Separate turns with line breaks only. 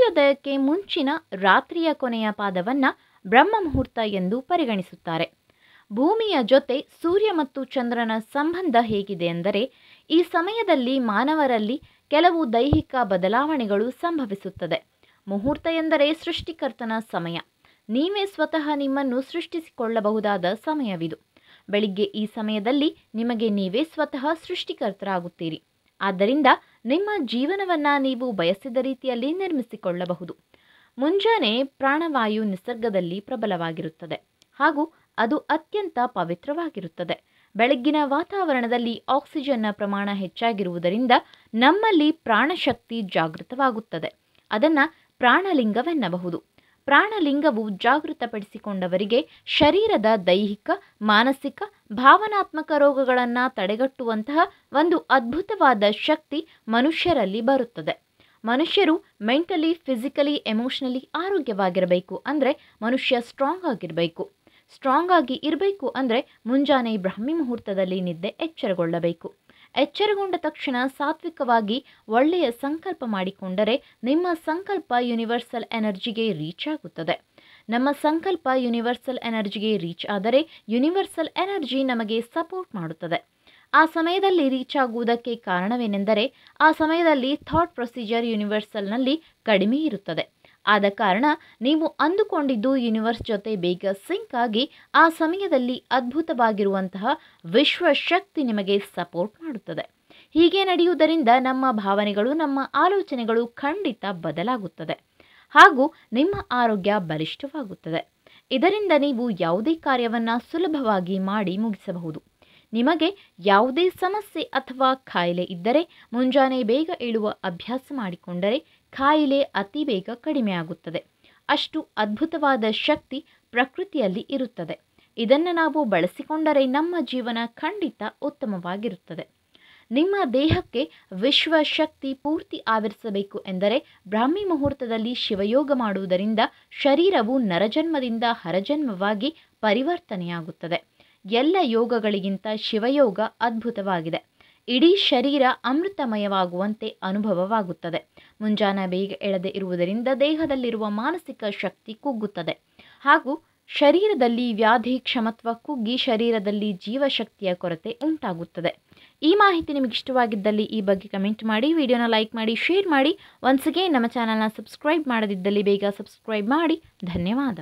ಸೂರ್ಯೋದಯಕ್ಕೆ ಮುಂಚಿನ ರಾತ್ರಿಯ ಕೊನೆಯ ಪಾದವನ್ನು ಬ್ರಹ್ಮ ಮುಹೂರ್ತ ಎಂದು ಪರಿಗಣಿಸುತ್ತಾರೆ ಭೂಮಿಯ ಜೊತೆ ಸೂರ್ಯ ಮತ್ತು ಚಂದ್ರನ ಸಂಬಂಧ ಹೇಗಿದೆ ಎಂದರೆ ಈ ಸಮಯದಲ್ಲಿ ಮಾನವರಲ್ಲಿ ಕೆಲವು ದೈಹಿಕ ಬದಲಾವಣೆಗಳು ಸಂಭವಿಸುತ್ತದೆ ಮುಹೂರ್ತ ಎಂದರೆ ಸೃಷ್ಟಿಕರ್ತನ ಸಮಯ ನೀವೇ ಸ್ವತಃ ನಿಮ್ಮನ್ನು ಸೃಷ್ಟಿಸಿಕೊಳ್ಳಬಹುದಾದ ಸಮಯವಿದು ಬೆಳಿಗ್ಗೆ ಈ ಸಮಯದಲ್ಲಿ ನಿಮಗೆ ನೀವೇ ಸ್ವತಃ ಸೃಷ್ಟಿಕರ್ತರಾಗುತ್ತೀರಿ ಆದ್ದರಿಂದ ನಿಮ್ಮ ಜೀವನವನ್ನು ನೀವು ಬಯಸಿದ ರೀತಿಯಲ್ಲಿ ನಿರ್ಮಿಸಿಕೊಳ್ಳಬಹುದು ಮುಂಜಾನೆ ಪ್ರಾಣವಾಯು ನಿಸರ್ಗದಲ್ಲಿ ಪ್ರಬಲವಾಗಿರುತ್ತದೆ ಹಾಗೂ ಅದು ಅತ್ಯಂತ ಪವಿತ್ರವಾಗಿರುತ್ತದೆ ಬೆಳಗ್ಗಿನ ವಾತಾವರಣದಲ್ಲಿ ಆಕ್ಸಿಜನ್ನ ಪ್ರಮಾಣ ಹೆಚ್ಚಾಗಿರುವುದರಿಂದ ನಮ್ಮಲ್ಲಿ ಪ್ರಾಣಶಕ್ತಿ ಜಾಗೃತವಾಗುತ್ತದೆ ಅದನ್ನು ಪ್ರಾಣಲಿಂಗವೆನ್ನಬಹುದು ಪ್ರಾಣಲಿಂಗವು ಜಾಗೃತಪಡಿಸಿಕೊಂಡವರಿಗೆ ಶರೀರದ ದೈಹಿಕ ಮಾನಸಿಕ ಭಾವನಾತ್ಮಕ ರೋಗಗಳನ್ನು ತಡೆಗಟ್ಟುವಂತಹ ಒಂದು ಅದ್ಭುತವಾದ ಶಕ್ತಿ ಮನುಷ್ಯರಲ್ಲಿ ಬರುತ್ತದೆ ಮನುಷ್ಯರು ಮೆಂಟಲಿ ಫಿಸಿಕಲಿ ಎಮೋಷ್ನಲಿ ಆರೋಗ್ಯವಾಗಿರಬೇಕು ಅಂದರೆ ಮನುಷ್ಯ ಸ್ಟ್ರಾಂಗ್ ಆಗಿರಬೇಕು ಸ್ಟ್ರಾಂಗ್ ಆಗಿ ಇರಬೇಕು ಅಂದರೆ ಮುಂಜಾನೆ ಬ್ರಾಹ್ಮಿ ಮುಹೂರ್ತದಲ್ಲಿ ನಿದ್ದೆ ಎಚ್ಚರಗೊಳ್ಳಬೇಕು ಎಚ್ಚರಗೊಂಡ ತಕ್ಷಣ ಸಾತ್ವಿಕವಾಗಿ ಒಳ್ಳೆಯ ಸಂಕಲ್ಪ ಮಾಡಿಕೊಂಡರೆ ನಿಮ್ಮ ಸಂಕಲ್ಪ ಯೂನಿವರ್ಸಲ್ ಎನರ್ಜಿಗೆ ರೀಚ್ ಆಗುತ್ತದೆ ನಮ್ಮ ಸಂಕಲ್ಪ ಯೂನಿವರ್ಸಲ್ ಎನರ್ಜಿಗೆ ರೀಚ್ ಆದರೆ ಯೂನಿವರ್ಸಲ್ ಎನರ್ಜಿ ನಮಗೆ ಸಪೋರ್ಟ್ ಮಾಡುತ್ತದೆ ಆ ಸಮಯದಲ್ಲಿ ರೀಚ್ ಆಗುವುದಕ್ಕೆ ಕಾರಣವೇನೆಂದರೆ ಆ ಸಮಯದಲ್ಲಿ ಥಾಟ್ ಪ್ರೊಸೀಜರ್ ಯೂನಿವರ್ಸಲ್ನಲ್ಲಿ ಕಡಿಮೆ ಇರುತ್ತದೆ ಆದ ಕಾರಣ ನೀವು ಅಂದುಕೊಂಡಿದ್ದು ಯೂನಿವರ್ಸ್ ಜೊತೆ ಬೇಗ ಸಿಂಕ್ ಆಗಿ ಆ ಸಮಯದಲ್ಲಿ ಅದ್ಭುತವಾಗಿರುವಂತಹ ವಿಶ್ವಶಕ್ತಿ ನಿಮಗೆ ಸಪೋರ್ಟ್ ಮಾಡುತ್ತದೆ ಹೀಗೆ ನಡೆಯುವುದರಿಂದ ನಮ್ಮ ಭಾವನೆಗಳು ನಮ್ಮ ಆಲೋಚನೆಗಳು ಖಂಡಿತ ಬದಲಾಗುತ್ತದೆ ಹಾಗೂ ನಿಮ್ಮ ಆರೋಗ್ಯ ಬಲಿಷ್ಠವಾಗುತ್ತದೆ ಇದರಿಂದ ನೀವು ಯಾವುದೇ ಕಾರ್ಯವನ್ನು ಸುಲಭವಾಗಿ ಮಾಡಿ ಮುಗಿಸಬಹುದು ನಿಮಗೆ ಯಾವುದೇ ಸಮಸ್ಯೆ ಅಥವಾ ಖಾಯಿಲೆ ಇದ್ದರೆ ಮುಂಜಾನೆ ಬೇಗ ಏಳುವ ಅಭ್ಯಾಸ ಮಾಡಿಕೊಂಡರೆ ಖಾಯಿಲೆ ಅತಿ ಬೇಗ ಕಡಿಮೆಯಾಗುತ್ತದೆ ಅಷ್ಟು ಅದ್ಭುತವಾದ ಶಕ್ತಿ ಪ್ರಕೃತಿಯಲ್ಲಿ ಇರುತ್ತದೆ ಇದನ್ನು ನಾವು ಬಳಸಿಕೊಂಡರೆ ನಮ್ಮ ಜೀವನ ಖಂಡಿತ ಉತ್ತಮವಾಗಿರುತ್ತದೆ ನಿಮ್ಮ ದೇಹಕ್ಕೆ ವಿಶ್ವ ಶಕ್ತಿ ಪೂರ್ತಿ ಆವರಿಸಬೇಕು ಎಂದರೆ ಬ್ರಾಹ್ಮಿ ಮುಹೂರ್ತದಲ್ಲಿ ಶಿವಯೋಗ ಮಾಡುವುದರಿಂದ ಶರೀರವು ನರಜನ್ಮದಿಂದ ಹರಜನ್ಮವಾಗಿ ಪರಿವರ್ತನೆಯಾಗುತ್ತದೆ ಎಲ್ಲ ಯೋಗಗಳಿಗಿಂತ ಶಿವಯೋಗ ಅದ್ಭುತವಾಗಿದೆ ಇಡೀ ಶರೀರ ಅಮೃತಮಯವಾಗುವಂತೆ ಅನುಭವವಾಗುತ್ತದೆ ಮುಂಜಾನೆ ಬೇಗ ಎಳದೆ ಇರುವುದರಿಂದ ದೇಹದಲ್ಲಿರುವ ಮಾನಸಿಕ ಶಕ್ತಿ ಕುಗ್ಗುತ್ತದೆ ಹಾಗೂ ಶರೀರದಲ್ಲಿ ವ್ಯಾಧಿ ಕ್ಷಮತ್ವ ಕುಗ್ಗಿ ಶರೀರದಲ್ಲಿ ಜೀವಶಕ್ತಿಯ ಕೊರತೆ ಉಂಟಾಗುತ್ತದೆ ಈ ಮಾಹಿತಿ ನಿಮಗೆ ಇಷ್ಟವಾಗಿದ್ದಲ್ಲಿ ಈ ಬಗ್ಗೆ ಕಮೆಂಟ್ ಮಾಡಿ ವಿಡಿಯೋನ ಲೈಕ್ ಮಾಡಿ ಶೇರ್ ಮಾಡಿ ಒನ್ಸ್ ನಮ್ಮ ಚಾನಲ್ನ ಸಬ್ಸ್ಕ್ರೈಬ್ ಮಾಡದಿದ್ದಲ್ಲಿ ಬೇಗ ಸಬ್ಸ್ಕ್ರೈಬ್ ಮಾಡಿ ಧನ್ಯವಾದ